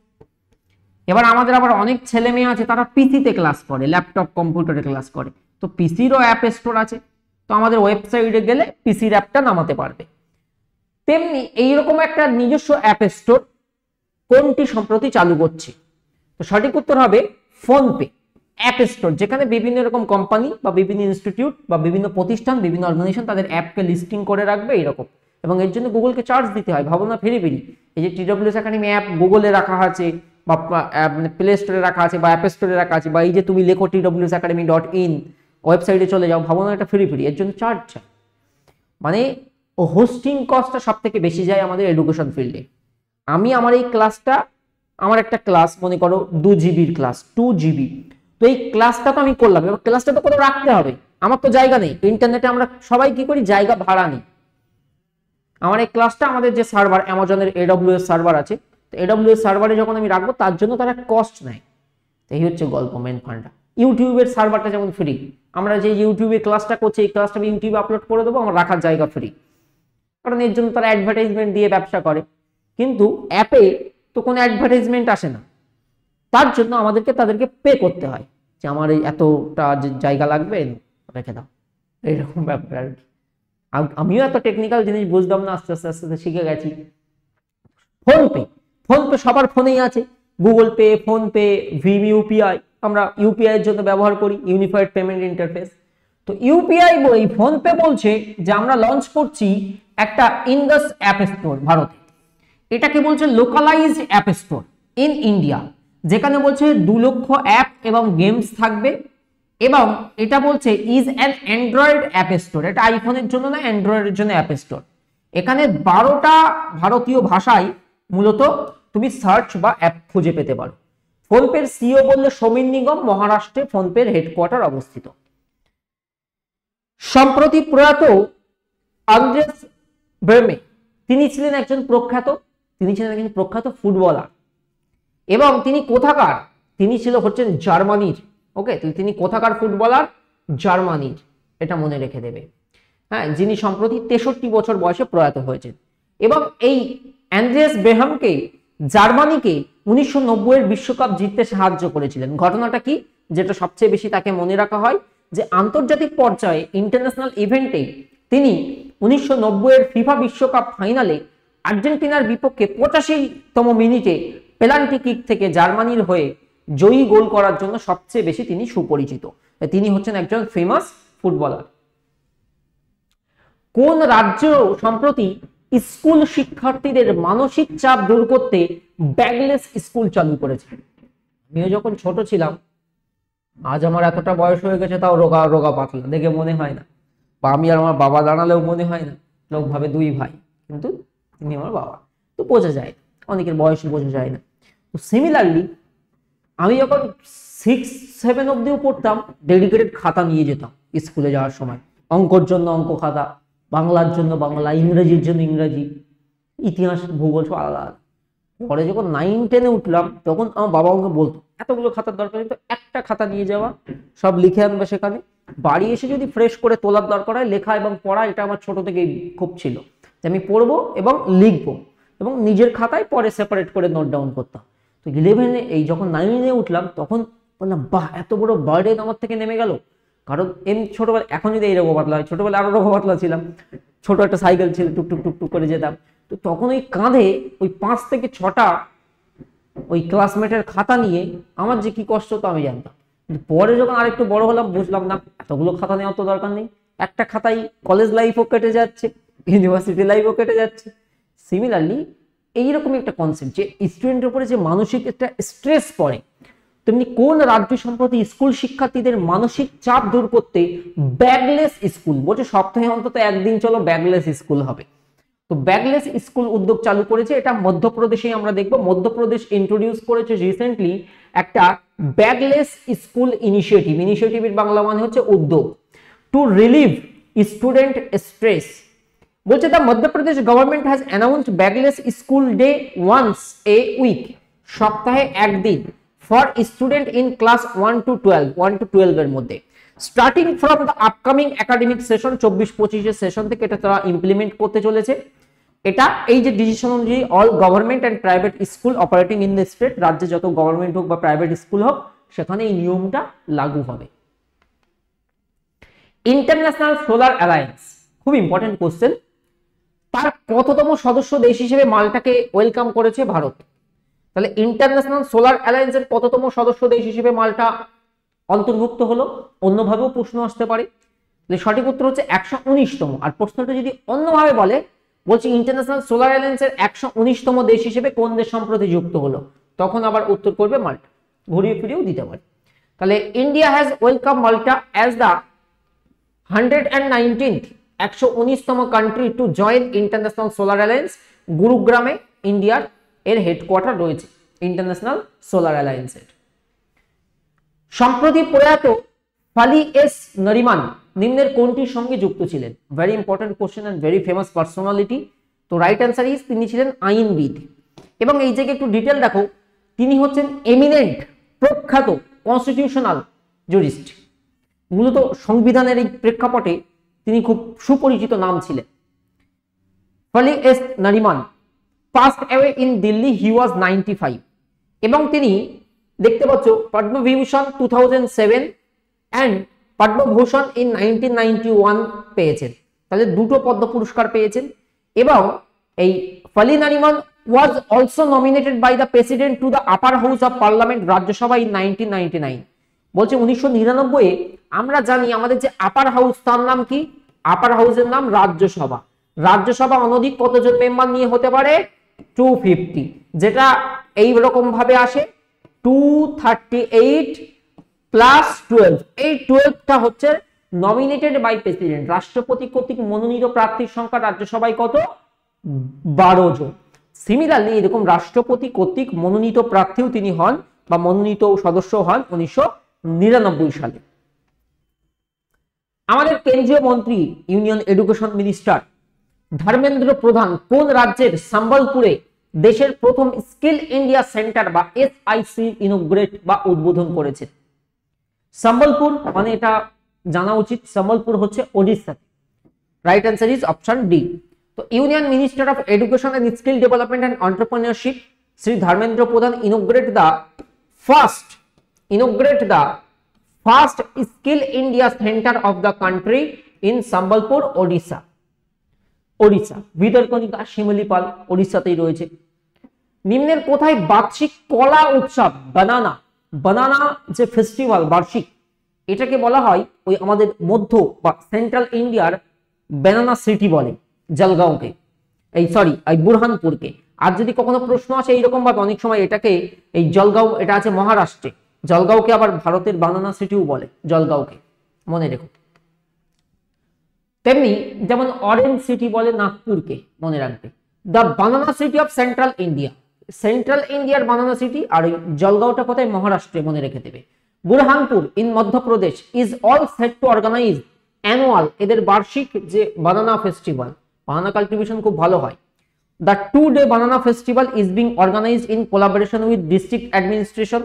S1: এবার আমাদের আবার অনেক ছেলে মেয়ে আছে তারা পিসিতে ক্লাস করে ল্যাপটপ কম্পিউটারে ক্লাস করে তো পিসিরও অ্যাপ স্টোর আছে তো আমাদের ওয়েবসাইটে গেলে পিসির অ্যাপটা নামাতে পারবে তেমনি এইরকম একটা নিজস্ব অ্যাপ স্টোর কোনটি সম্প্রতি চালু করছে তো সঠিক উত্তর হবে ফোনপে অ্যাপ স্টোর যেখানে বিভিন্ন রকম কোম্পানি বা বিভিন্ন ইনস্টিটিউট বা বিভিন্ন প্রতিষ্ঠান বিভিন্ন অর্গানাইজেশন তাদের অ্যাপকে লিস্টিং করে রাখবে এরকম এবং এর জন্য গুগলকে চার্জ দিতে হয় ভাবো না ফেরি এই যে টিডব্লিউএস একাডেমি অ্যাপ গুগলে রাখা আছে বা মানে প্লে স্টোরে রাখা আছে বা অ্যাপ স্টোরে রাখা আছে বা এই যে তুমি লেখো টিডব্লিউএস একাডেমি ডট ইন ওয়েবসাইটে চলে যাও ভাবো না এটা ফ্রি ফ্রি এর জন্য চার্জ চাই মানে হোস্টিং কস্টটা সব থেকে বেশি যায় আমাদের এডুকেশন ফিল্ডে আমি আমার এই ক্লাসটা আমার একটা ক্লাস মনে করো দু জিবির ক্লাস টু জিবি তো এই ক্লাসটা তো আমি করলাম এবার ক্লাসটা তো কোথাও রাখতে হবে আমার তো জায়গা নেই ইন্টারনেটে আমরা সবাই কি করি জায়গা ভাড়া নিই আমার এই ক্লাসটা আমাদের যে সার্ভার অ্যামাজনের এস সার্ভার আছে তো এস সার্ভারে যখন আমি রাখবো তার জন্য তারা কস্ট নেয় এই হচ্ছে গল্প মেন ফান্ডা ইউটিউবের সার্ভারটা যেমন ফ্রি আমরা যে ইউটিউবে ক্লাসটা করছি এই ক্লাসটা আমি ইউটিউবে আপলোড করে দেবো আমার রাখার জায়গা ফ্রি কারণ এর জন্য তারা অ্যাডভার্টাইজমেন্ট দিয়ে ব্যবসা করে কিন্তু অ্যাপে তো কোনো অ্যাডভার্টাইজমেন্ট আসে না তার জন্য আমাদেরকে তাদেরকে পে করতে হয় যে আমার এই এতটা জায়গা লাগবে রেখে দাও এইরকম ব্যাপার আর কি আমিও এত টেকনিক্যাল জিনিস বুঝতাম না আস্তে আস্তে আস্তে আস্তে শিখে গেছি ফোনপে ফোনপে সবার ফোনেই আছে গুগল পে ফোনপে ভিম ইউপিআই আমরা ইউপিআই এর জন্য ব্যবহার করি ইউনিফাইড পেমেন্ট ইন্টারফেস তো ইউপিআই বই ফোনপে বলছে যে আমরা লঞ্চ করছি একটা ইন্ডাস অ্যাপ স্টোর ভারতে এটাকে বলছে localised app store in India যেখানে বলছে দু লক্ষ অ্যাপ এবং গেমস থাকবে এবং এটা বলছে is an android app store এটা আইফোনের জন্য না অ্যান্ড্রয়েডের জন্য অ্যাপ স্টোর এখানে বারোটা ভারতীয় ভাষায় মূলত তুমি সার্চ বা অ্যাপ খুঁজে পেতে পারো ফোনপের সিও e বললে সমীর নিগম মহারাষ্ট্রে ফোনপের হেডকোয়ার্টার অবস্থিত সম্প্রতি প্রয়াত আন্দ্রেস ব্রেমে তিনি ছিলেন একজন প্রখ্যাত তিনি ছিলেন একজন প্রখ্যাত ফুটবলার এবং তিনি কোথাকার তিনি ছিল হচ্ছেন জার্মানির ওকে তিনি কোথাকার ফুটবলার জার্মানির এটা মনে রেখে দেবে হ্যাঁ যিনি সম্প্রতি তেষট্টি বছর বয়সে প্রয়াত হয়েছেন এবং এই অ্যান্ড্রিয়াস বেহামকে জার্মানিকে উনিশশো এর বিশ্বকাপ জিততে সাহায্য করেছিলেন ঘটনাটা কি যেটা সবচেয়ে বেশি তাকে মনে রাখা হয় যে আন্তর্জাতিক পর্যায়ে ইন্টারন্যাশনাল ইভেন্টে তিনি উনিশশো এর ফিফা বিশ্বকাপ ফাইনালে আর্জেন্টিনার বিপক্ষে পঁচাশিতম মিনিটে পেলান্টি কিক থেকে জার্মানির হয়ে জয়ী গোল করার জন্য সবচেয়ে বেশি তিনি সুপরিচিত তিনি হচ্ছেন একজন ফেমাস ফুটবলার কোন রাজ্য সম্প্রতি স্কুল শিক্ষার্থীদের মানসিক চাপ দূর করতে ব্যাগলেস স্কুল চালু করেছে আমিও যখন ছোট ছিলাম আজ আমার এতটা বয়স হয়ে গেছে তাও রোগা রোগা পাতলা দেখে মনে হয় না বা আমি আর আমার বাবা দাঁড়ালেও মনে হয় না লোক ভাবে দুই ভাই কিন্তু তিনি আমার বাবা তো বোঝা যায় অনেকের বয়সে বোঝা যায় না সিমিলারলি আমি যখন সিক্স সেভেন অবধিও পড়তাম ডেডিকেটেড খাতা নিয়ে যেতাম স্কুলে যাওয়ার সময় অঙ্কর জন্য অঙ্ক খাতা বাংলার জন্য বাংলা ইংরেজির জন্য ইংরেজি ইতিহাস ভূগোল সব আলাদা আলাদা পরে যখন নাইন টেনে উঠলাম তখন আমার বাবা আমাকে বলতো এতগুলো খাতার দরকার কিন্তু একটা খাতা নিয়ে যাওয়া সব লিখে আনবে সেখানে বাড়ি এসে যদি ফ্রেশ করে তোলার দরকার হয় লেখা এবং পড়া এটা আমার ছোট থেকেই খুব ছিল যে আমি পড়বো এবং লিখবো এবং নিজের খাতায় পরে সেপারেট করে নোট ডাউন করতাম তো ইলেভেনে এই যখন নাইনে উঠলাম তখন বললাম বাহ এত বড় বার্ডে আমার থেকে নেমে গেল কারণ এমনি ছোটোবেলা এখন যদি এই এইরকম পাতলা হয় ছোটোবেলা আরও রকম পাতলা ছিলাম ছোটো একটা সাইকেল ছিল টুকটুক টুকটুক করে যেতাম তো তখন ওই কাঁধে ওই পাঁচ থেকে ছটা ওই ক্লাসমেটের খাতা নিয়ে আমার যে কি কষ্ট তো আমি জানতাম কিন্তু পরে যখন আরেকটু বড় হলাম বুঝলাম না এতগুলো খাতা নেওয়ার তো দরকার নেই একটা খাতাই কলেজ লাইফও কেটে যাচ্ছে ইউনিভার্সিটি লাইফও কেটে যাচ্ছে সিমিলারলি এইরকম একটা কনসেপ্ট যে স্টুডেন্টের উপরে যে মানসিক একটা স্ট্রেস পড়ে তেমনি কোন রাজ্য সম্প্রতি স্কুল শিক্ষার্থীদের মানসিক চাপ দূর করতে ব্যাগলেস স্কুল বলছে সপ্তাহে অন্তত একদিন চলো ব্যাগলেস স্কুল হবে তো ব্যাগলেস স্কুল উদ্যোগ চালু করেছে এটা মধ্যপ্রদেশেই আমরা দেখব মধ্যপ্রদেশ ইন্ট্রোডিউস করেছে রিসেন্টলি একটা ব্যাগলেস স্কুল ইনিশিয়েটিভ ইনিশিয়েটিভের বাংলা মানে হচ্ছে উদ্যোগ টু রিলিভ স্টুডেন্ট স্ট্রেস বলছে the Madhya Pradesh government has announced bagless school day once a week সপ্তাহে একদিন for student in class one to twelve one to টুয়েলভের মধ্যে starting from the upcoming academic session চব্বিশ পঁচিশের সেশন থেকে এটা তারা ইমপ্লিমেন্ট করতে চলেছে এটা এই যে ডিসিশন অনুযায়ী all government and private school operating in the state রাজ্যে যত গভর্নমেন্ট হোক বা প্রাইভেট স্কুল হোক সেখানে এই নিয়মটা লাগু হবে ইন্টারন্যাশনাল সোলার অ্যালায়েন্স খুব ইম্পর্টেন্ট কোশ্চেন তার কততম সদস্য দেশ হিসেবে মালটাকে ওয়েলকাম করেছে ভারত তাহলে ইন্টারন্যাশনাল সোলার অ্যালায়েন্সের কততম সদস্য দেশ হিসেবে মালটা অন্তর্ভুক্ত হলো অন্যভাবেও প্রশ্ন আসতে পারে তাহলে সঠিক উত্তর হচ্ছে একশো উনিশতম আর প্রশ্নটা যদি অন্যভাবে বলে বলছি ইন্টারন্যাশনাল সোলার অ্যালায়েন্সের একশো উনিশতম দেশ হিসেবে কোন দেশ সম্প্রতি যুক্ত হলো তখন আবার উত্তর করবে মাল্টা ঘুরিয়ে ফিরিয়েও দিতে পারে তাহলে India has welcome Malta as the hundred and nineteenth একশো উনিশতম country to join international solar alliance গুরুগ্রামে ইন্ডিয়ার এর হেডকোয়ার্টার রয়েছে ইন্টারন্যাশনাল সোলার অ্যালায়েন্সের সম্প্রতি প্রয়াত ফালি এস নরিমান নিম্নের কোনটির সঙ্গে যুক্ত ছিলেন very important question and very famous personality তো রাইট অ্যান্সার ইস তিনি ছিলেন আইনবিদ এবং এই জায়গায় একটু ডিটেল দেখো তিনি হচ্ছেন এমিনেন্ট প্রখ্যাত কনস্টিটিউশনাল জুরিস্ট মূলত সংবিধানের এই প্রেক্ষাপটে তিনি খুব সুপরিচিত নাম ছিলেন Fali S Nariman passed away in Delhi he was ninety five এবং তিনি দেখতে পাচ্ছ Padma Vibhushan two thousand seven and Padma Bhushan in nineteen ninety one পেয়েছেন তাহলে দুটো পদ্ম পুরস্কার পেয়েছেন এবং এই Fali Nariman was also nominated by the president to the upper house of parliament Rajya Sabha in nineteen ninety nine বলছে উনিশশো নিরানব্বই আমরা জানি আমাদের যে আপার হাউস তার নাম কি আপার হাউসের নাম রাজ্যসভা রাজ্যসভা অনধিক কতজন মেম্বার নিয়ে হতে পারে টু ফিফটি যেটা এই রকম ভাবে আসে two thirty eight plus twelve এই টুয়েলভটা হচ্ছে নমিনেটেড বাই প্রেসিডেন্ট রাষ্ট্রপতি কর্তৃক মনোনীত প্রার্থীর সংখ্যা রাজ্যসভায় কত বারো জন সিমিলারলি এরকম রাষ্ট্রপতি কর্তৃক মনোনীত প্রার্থীও তিনি হন বা মনোনীত সদস্য হন উনিশশো নিরানব্বই সালে আমাদের কেন্দ্রীয় মন্ত্রী ইউনিয়ন এডুকেশন মিনিস্টার ধর্মেন্দ্র প্রধান কোন রাজ্যের সম্বলপুরে দেশের প্রথম স্কিল ইন্ডিয়া সেন্টার বা এস আইসি ইনোগ্রেট বা উদ্বোধন করেছে সম্বলপুর মানে এটা জানা উচিত সম্বলপুর হচ্ছে ওড়িশাতে right answer is option D তো union minister of education and skill development and entrepreneurship Shri Dharmendra Pradhan inaugurate the first inaugurate the first Skill India Center of the country in Sambalpur, Odisha. Odisha, Bhitarkanika Similipal ওড়িশাতেই রয়েছে নিম্নের কোথায় বার্ষিক কলা উৎসব বানানা বানানা যে ফেস্টিভ্যাল বার্ষিক এটাকে বলা হয় ওই আমাদের মধ্য বা সেন্ট্রাল ইন্ডিয়ার বেনানা সিটি বলে জলগাঁওকে এই সরি এই বুরহানপুরকে আর যদি কখনো প্রশ্ন আসে এইরকমভাবে অনেক সময় এটাকে এই জলগাঁও এটা আছে মহারাষ্ট্রে জলগাঁওকে আবার ভারতের বানানা সিটিও বলে জলগাঁওকে মনে রেখো তেমনি যেমন অরেঞ্জ সিটি বলে নাগপুরকে মনে রাখবে the banana city of central India central ইন্ডিয়ার বানানা সিটি আর ওই জলগাঁওটা কোথায় মহারাষ্ট্রে মনে রেখে দেবে Burhanpur in Madhya Pradesh is all set to organise annual এদের বার্ষিক যে বানানা ফেস্টিভ্যাল বানানা কালটিভেশন খুব ভালো হয় the two day banana festival is being organise in collaboration with district administration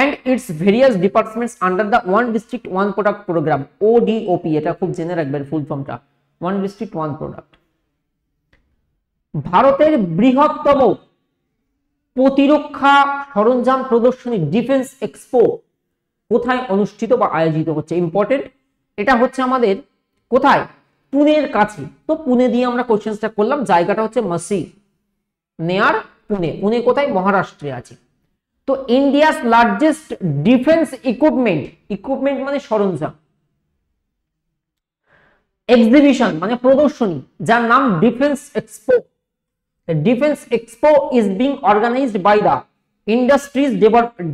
S1: and its various departments under the one district one product program ODOP এটা খুব জেনে রাখবেন ফুল ফর্মটা one district one product ভারতের বৃহত্তম প্রতিরক্ষা সরঞ্জাম প্রদর্শনী ডিফেন্স এক্সপো কোথায় অনুষ্ঠিত বা আয়োজিত হচ্ছে ইম্পর্টেন্ট এটা হচ্ছে আমাদের কোথায় পুনের কাছে তো পুনে দিয়ে আমরা কোশ্চেন্সটা করলাম জায়গাটা হচ্ছে মাসি নেয়ার পুনে পুনে কোথায় মহারাষ্ট্রে আছে তো India's largest defence equipment equipment মানে সরঞ্জাম এক্সিবিশন মানে প্রদর্শনী যার নাম defence expo defence expo is being organised by the industries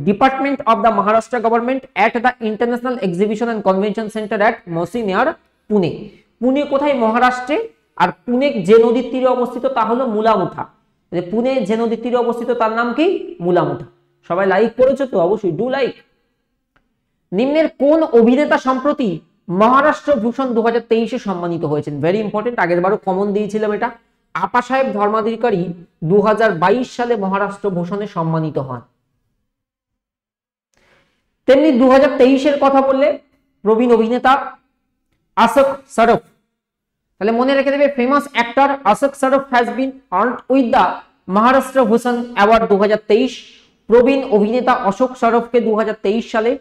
S1: department of the Maharashtra government at the international exhibition and convention centre at Moshi near Pune Pune কোথায় মহারাষ্ট্রে আর পুনে যে নদীর তীরে অবস্থিত তা হলো মুলামুথা পুনে মানে যে নদীর তীরে অবস্থিত তার নাম কি মুলামুথা সবাই লাইক করেছো তো অবশ্যই ডু লাইক নিম্নের কোন অভিনেতা সম্প্রতি মহারাষ্ট্র ভূষণ দু হাজার তেইশে সম্মানিত হয়েছেন ভেরি ইম্পর্টেন্ট আগের বারও কমন দিয়েছিলাম এটা আপা সাহেব ধর্মাধিকারী দু সালে মহারাষ্ট্র ভূষণে সম্মানিত হন তেমনি দু হাজার কথা বললে প্রবীণ অভিনেতা আসক সরফ তাহলে মনে রেখে দেবে famous actor Ashok Saraf has been আর্ন with the Maharashtra Bhushan award দু প্রবীণ অভিনেতা অশোক সরফকে দু সালে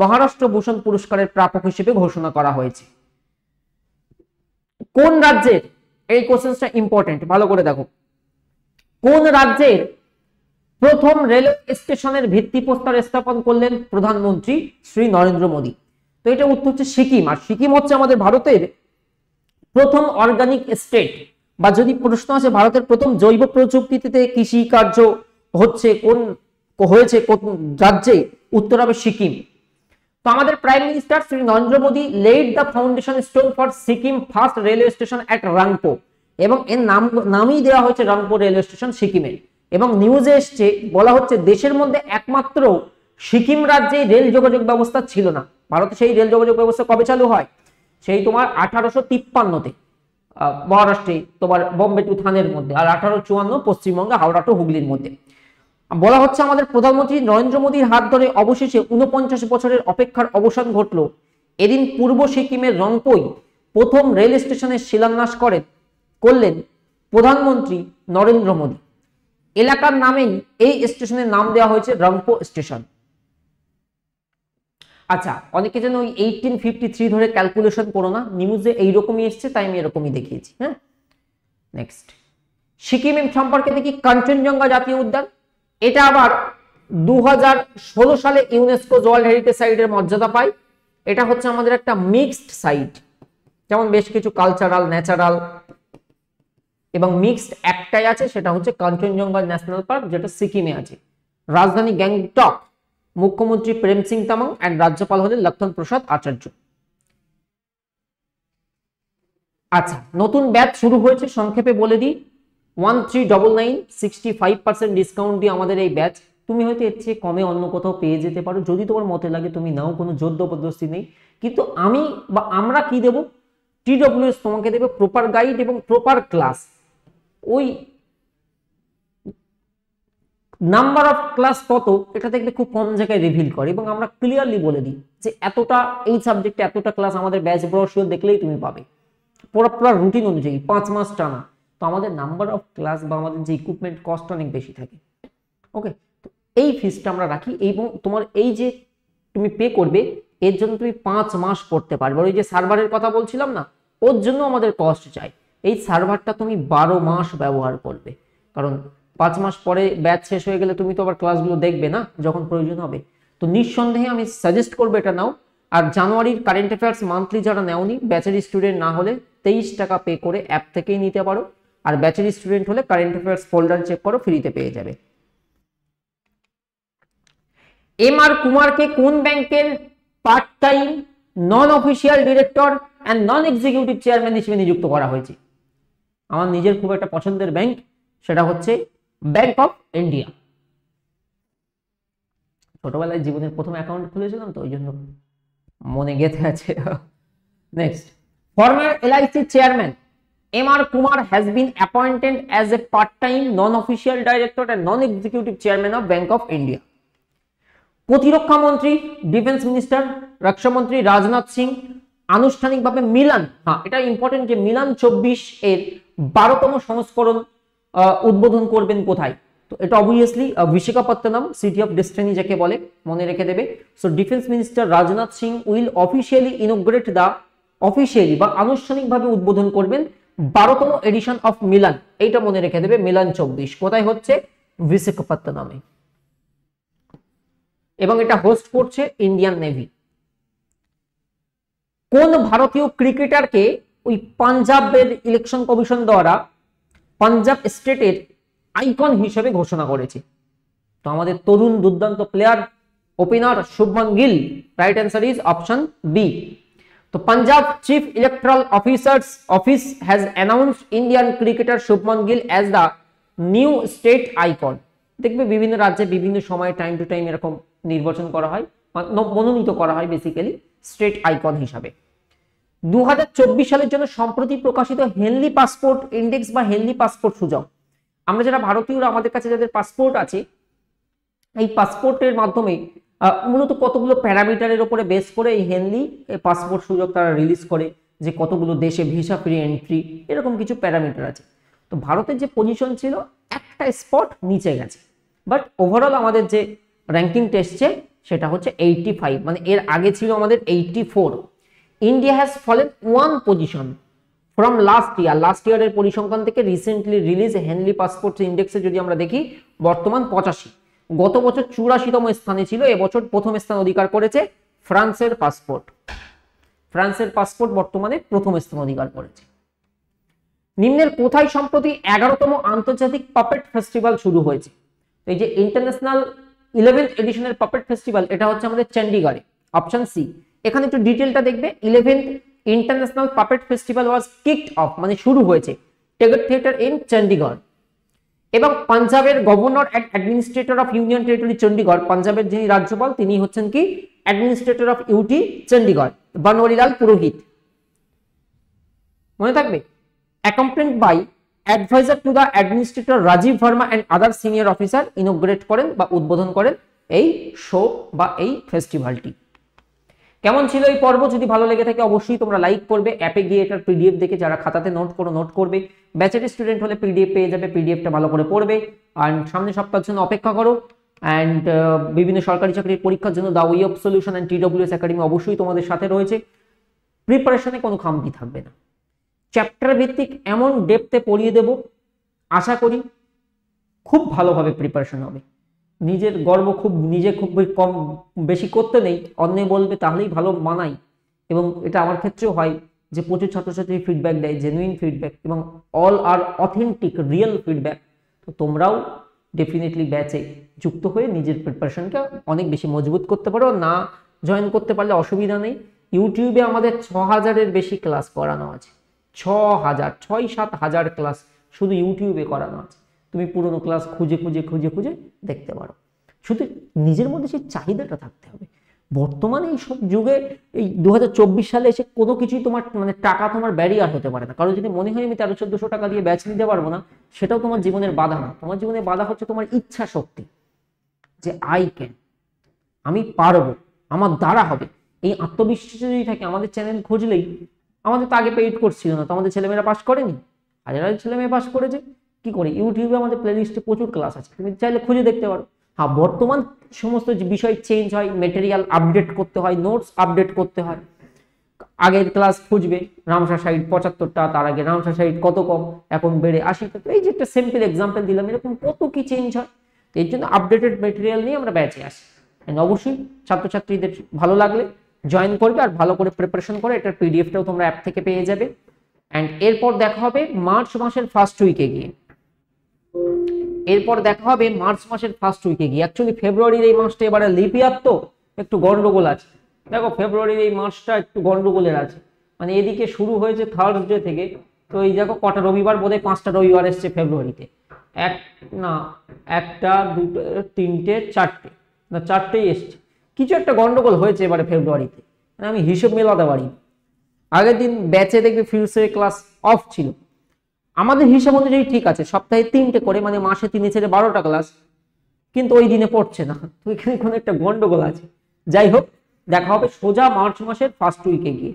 S1: মহারাষ্ট্র ভূষণ পুরস্কারের প্রাপক হিসেবে ঘোষণা করা হয়েছে কোন রাজ্যের এই কোশ্চেন্সটা ইম্পর্টেন্ট ভালো করে দেখো কোন রাজ্যের প্রথম রেলওয়ে স্টেশনের ভিত্তিপ্রস্তর স্থাপন করলেন প্রধানমন্ত্রী শ্রী নরেন্দ্র মোদী তো এটা উত্তর হচ্ছে সিকিম আর সিকিম হচ্ছে আমাদের ভারতের প্রথম অর্গানিক স্টেট বা যদি প্রশ্ন আছে ভারতের প্রথম জৈব প্রযুক্তিতে কৃষিকার্য হচ্ছে কোন হয়েছে রাজ্যে উত্তর হবে সিকিম তো আমাদের prime minister Shri Narendra Modi laid the foundation stone for Sikkim first railway station at Rangpo এবং এর নাম নামই দেওয়া হয়েছে রাংপো রেলওয়ে স্টেশন সিকিমের এবং নিউজে এসছে বলা হচ্ছে দেশের মধ্যে একমাত্র সিকিম রাজ্যে রেল যোগাযোগ ব্যবস্থা ছিল না ভারতে সেই রেল যোগাযোগ ব্যবস্থা কবে চালু হয় সেই তোমার আঠারোশো তিপ্পান্নতে মহারাষ্ট্রে তোমার বম্বে টু থানের মধ্যে আর আঠারো চুয়ান্ন পশ্চিমবঙ্গে হাওড়া টু হুগলির মধ্যে বলা হচ্ছে আমাদের প্রধানমন্ত্রী নরেন্দ্র মোদীর হাত ধরে অবশেষে উনপঞ্চাশ বছরের অপেক্ষার অবসান ঘটল এদিন পূর্ব সিকিমের রংপোই প্রথম রেল স্টেশনের শিলান্যাস করেন করলেন প্রধানমন্ত্রী নরেন্দ্র মোদী এলাকার নামেই এই স্টেশনের নাম দেওয়া হয়েছে রংপো স্টেশন আচ্ছা অনেকে যেন ওই এইটিন ফিফটি থ্রি ধরে ক্যালকুলেশন করো না নিউজে এইরকমই এসছে তাই আমি এরকমই দেখিয়েছি হ্যাঁ নেক্সট সিকিম সম্পর্কে দেখি কাঞ্চনজঙ্ঘা জাতীয় উদ্যান এটা আবার দু সালে ইউনেস্কো ওয়ার্ল্ড হেরিটেজ সাইটের মর্যাদা পায় এটা হচ্ছে আমাদের একটা মিক্সড সাইট যেমন বেশ কিছু কালচারাল ন্যাচারাল এবং মিক্সড একটাই আছে সেটা হচ্ছে কাঞ্চনজঙ্ঘা ন্যাশনাল পার্ক যেটা সিকিমে আছে রাজধানী গ্যাংটক মুখ্যমন্ত্রী প্রেম সিং তামাং অ্যান্ড রাজ্যপাল হলেন লক্ষণ প্রসাদ আচার্য আচ্ছা নতুন ব্যাচ শুরু হয়েছে সংক্ষেপে বলে দিই one three double nine sixty five percent discount দিয়ে আমাদের এই ব্যাচ তুমি হয়তো এর চেয়ে কমে অন্য কোথাও পেয়ে যেতে পারো যদি তোমার মতে লাগে তুমি নাও কোনো জোর জবরদস্তি নেই কিন্তু আমি বা আমরা কি দেব ডব্লিউএস তোমাকে দেবে প্রপার গাইড এবং প্রপার ক্লাস ওই নাম্বার অফ ক্লাস কত এটা দেখলে খুব কম জায়গায় রিভিল করে এবং আমরা ক্লিয়ারলি বলে দিই যে এতটা এই সাবজেক্টে এতটা ক্লাস আমাদের ব্যাচ ব্রশিও দেখলেই তুমি পাবে পুরো পুরো রুটিন অনুযায়ী পাঁচ মাস টানা তো আমাদের নাম্বার অফ ক্লাস বা আমাদের যে ইকুইপমেন্ট কস্ট অনেক বেশি থাকে ওকে তো এই ফিজটা আমরা রাখি এবং তোমার এই যে তুমি পে করবে এর জন্য তুমি পাঁচ মাস পড়তে পারবে ওই যে সার্ভারের কথা বলছিলাম না ওর জন্য আমাদের কস্ট চাই এই সার্ভারটা তুমি বারো মাস ব্যবহার করবে কারণ পাঁচ মাস পরে ব্যাচ শেষ হয়ে গেলে তুমি তো আবার ক্লাসগুলো দেখবে না যখন প্রয়োজন হবে তো নিঃসন্দেহে আমি সাজেস্ট করবো এটা নাও আর জানুয়ারির কারেন্ট অ্যাফেয়ার্স মান্থলি যারা নেওনি ব্যাচের স্টুডেন্ট না হলে তেইশ টাকা পে করে অ্যাপ থেকেই নিতে পারো আর ব্যাচের স্টুডেন্ট হলে কারেন্ট অ্যাফেয়ার্স ফোল্ডার চেক করো ফ্রিতে পেয়ে যাবে এম আর কুমারকে কোন ব্যাংকের part time non official director and non executive chairman হিসেবে নিযুক্ত করা হয়েছে আমার নিজের খুব একটা পছন্দের ব্যাংক সেটা হচ্ছে ব্যাংক অফ ইন্ডিয়া ছোটবেলায় জীবনের প্রথম অ্যাকাউন্ট খুলেছিলাম তো ওই জন্য মনে গেঁথে আছে next former LIC chairman M R Kumar has been appointed as a part time non official director and non executive chairman of bank of India প্রতিরক্ষা মন্ত্রী ডিফেন্স মিনিস্টার রক্ষামন্ত্রী রাজনাথ সিং আনুষ্ঠানিকভাবে মিলান হ্যাঁ এটা ইম্পর্টেন্ট যে মিলান চব্বিশ এর বারোতম সংস্করণ উদ্বোধন করবেন কোথায় তো এটা অবভিয়াসলি বিশাখাপত্তনম সিটি অফ ডেস্টিনি যাকে বলে মনে রেখে দেবে so defence minister Rajnath Singh will officially inaugurate the officially বা আনুষ্ঠানিকভাবে উদ্বোধন করবেন বারোতম এডিশন অফ মিলান এইটা মনে রেখে দেবে মিলান চব্বিশ কোথায় হচ্ছে নামে এবং এটা হোস্ট করছে ইন্ডিয়ান নেভি কোন ভারতীয় ক্রিকেটারকে ওই পাঞ্জাবের ইলেকশন কমিশন দ্বারা পাঞ্জাব স্টেটের আইকন হিসেবে ঘোষণা করেছে তো আমাদের তরুণ দুর্দান্ত player opener Shubman Gill right answer is option B तो Punjab Chief Electoral Officer's office has announced Indian cricketer Shubman Gill as the new state icon. দেখবে বিভিন্ন রাজ্যে বিভিন্ন সময় টাইম টু টাইম এরকম নির্বাচন করা হয় মনোনীত করা হয় বেসিক্যালি স্টেট আইকন হিসাবে দু সালের জন্য সম্প্রতি প্রকাশিত হেলদি পাসপোর্ট ইন্ডেক্স বা হেলদি পাসপোর্ট সুযোগ আমরা যারা ভারতীয়রা আমাদের কাছে যাদের পাসপোর্ট আছে এই পাসপোর্টের মাধ্যমে মূলত কতগুলো প্যারামিটারের ওপরে বেস করে এই হেনলি পাসপোর্ট সুযোগ তারা রিলিজ করে যে কতগুলো দেশে ভিসা ফ্রি এন্ট্রি এরকম কিছু প্যারামিটার আছে তো ভারতের যে পজিশন ছিল একটা স্পট নিচে গেছে বাট ওভারঅল আমাদের যে র্যাঙ্কিং টেস্টে সেটা হচ্ছে এইটটি ফাইভ মানে এর আগে ছিল আমাদের eighty four India has fallen one position from last year last ইয়ারের পরিসংখ্যান থেকে রিসেন্টলি রিলিজ হেনলি পাসপোর্ট ইন্ডেক্সে যদি আমরা দেখি বর্তমান পঁচাশি গত বছর চুরাশিতম স্থানে ছিল এবছর প্রথম স্থান অধিকার করেছে ফ্রান্সের পাসপোর্ট ফ্রান্সের পাসপোর্ট বর্তমানে প্রথম স্থান অধিকার করেছে নিম্নের কোথায় সম্প্রতি এগারোতম আন্তর্জাতিক পাপেট ফেস্টিভ্যাল শুরু হয়েছে এই যে ইন্টারন্যাশনাল ইলেভেন্থ এডিশনের পাপেট ফেস্টিভ্যাল এটা হচ্ছে আমাদের চন্ডিগড়ে অপশন সি এখানে একটু ডিটেলটা দেখবে eleventh international puppet festival was kick off মানে শুরু হয়েছে টেগর থিয়েটার ইন চন্ডিগড় এবং পাঞ্জাবের governor and administrator of union territory Chandigarh পাঞ্জাবের যিনি রাজ্যপাল তিনি হচ্ছেন কি administrator of UT Chandigarh Banwarilal Purohit মনে থাকবে accompanied by adviser to the administrator Rajiv Verma and other senior officer inaugurate করেন বা উদ্বোধন করেন এই শো বা এই ফেস্টিভ্যালটি কেমন ছিল এই পর্ব যদি ভালো লেগে থাকে অবশ্যই তোমরা লাইক করবে অ্যাপে গিয়ে এটার পিডিএফ দেখে যারা খাতাতে নোট করো নোট করবে ব্যাচের স্টুডেন্ট হলে পিডিএফ পেয়ে যাবে পিডিএফটা ভালো করে পড়বে আর সামনে সপ্তাহের জন্য অপেক্ষা করো অ্যান্ড বিভিন্ন সরকারি চাকরির পরীক্ষার জন্য the way of solution and TWS academy অবশ্যই তোমাদের সাথে রয়েছে প্রিপারেশনে কোনো খামতি থাকবে না চ্যাপ্টার ভিত্তিক এমন ডেপথে পড়িয়ে দেব আশা করি খুব ভালোভাবে প্রিপারেশন হবে নিজের গর্ব খুব নিজে খুব কম বেশি করতে নেই অন্যে বলবে তাহলেই ভালো মানাই এবং এটা আমার ক্ষেত্রেও হয় যে প্রচুর ছাত্রছাত্রী ফিডব্যাক দেয় জেনুইন ফিডব্যাক এবং all are authentic real feedback তো তোমরাও ডেফিনেটলি ব্যাচে যুক্ত হয়ে নিজের প্রিপারেশনকে অনেক বেশি মজবুত করতে পারো না জয়েন করতে পারলে অসুবিধা নেই ইউটিউবে আমাদের ছ হাজারের বেশি ক্লাস করানো আছে ছ হাজার ছয় সাত হাজার ক্লাস শুধু ইউটিউবে করানো আছে তুমি পুরনো ক্লাস খুঁজে খুঁজে খুঁজে খুঁজে দেখতে পারো শুধু নিজের মধ্যে সেই চাহিদাটা থাকতে হবে বর্তমানে এই সব যুগে এই দু সালে এসে কোনো কিছুই তোমার মানে টাকা তোমার ব্যারিয়ার হতে পারে না কারণ যদি মনে হয় আমি তেরো চোদ্দশো টাকা দিয়ে ব্যাচ নিতে পারবো না সেটাও তোমার জীবনের বাধা না তোমার জীবনে বাধা হচ্ছে তোমার ইচ্ছা শক্তি যে আই ক্যান আমি পারবো আমার দ্বারা হবে এই আত্মবিশ্বাস যদি থাকে আমাদের চ্যানেল খুঁজলেই আমাদের তো আগে পেইড করছিল না তো আমাদের ছেলেমেয়েরা পাশ করেনি হাজার হাজার ছেলেমেয়ে পাশ করেছে কি করে ইউটিউবে আমাদের প্লেলিস্টে প্রচুর ক্লাস আছে তুমি চাইলে খুঁজে দেখতে পারো হ্যাঁ বর্তমান সমস্ত বিষয় চেঞ্জ হয় মেটেরিয়াল আপডেট করতে হয় নোটস আপডেট করতে হয় আগের ক্লাস খুঁজবে রামসা সাইড পঁচাত্তরটা তার আগে রামসা সাইড কত কম এখন বেড়ে আশিটা তো এই যে একটা সিম্পল এক্সাম্পল দিলাম এরকম কত কি চেঞ্জ হয় তো এর জন্য আপডেটেড মেটেরিয়াল নিয়ে আমরা ব্যাচে আসি অ্যান্ড অবশ্যই ছাত্রছাত্রীদের ভালো লাগলে জয়েন করবে আর ভালো করে প্রিপারেশন করে এটার পিডিএফটাও তোমরা অ্যাপ থেকে পেয়ে যাবে অ্যান্ড এরপর দেখা হবে মার্চ মাসের ফার্স্ট উইকে গিয়ে এরপর দেখা হবে মার্চ মাসের ফার্স্ট উইকে গিয়ে অ্যাকচুয়ালি ফেব্রুয়ারির এই মাসটা এবারে লিপিয়ার তো একটু গন্ডগোল আছে দেখো ফেব্রুয়ারির এই মাসটা একটু গন্ডগোলের আছে মানে এদিকে শুরু হয়েছে থার্সডে থেকে তো এই দেখো কটা রবিবার বোধহয় পাঁচটা রবিবার এসছে ফেব্রুয়ারিতে এক না একটা দুটো তিনটে চারটে না চারটেই এসছে কিছু একটা গন্ডগোল হয়েছে এবারে ফেব্রুয়ারিতে মানে আমি হিসেব মেলাতে পারি আগের দিন ব্যাচে দেখবে ফিউসের ক্লাস অফ ছিল আমাদের হিসাব অনুযায়ী ঠিক আছে সপ্তাহে তিনটে করে মানে মাসে তিনি ছেড়ে বারোটা ক্লাস কিন্তু ওই দিনে পড়ছে না তো এখানে কোনো একটা গন্ডগোল আছে যাই হোক দেখা হবে সোজা মার্চ মাসের ফার্স্ট উইকে গিয়ে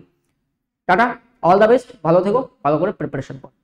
S1: টাটা অল দ্য বেস্ট ভালো থেকো ভালো করে প্রিপারেশন করো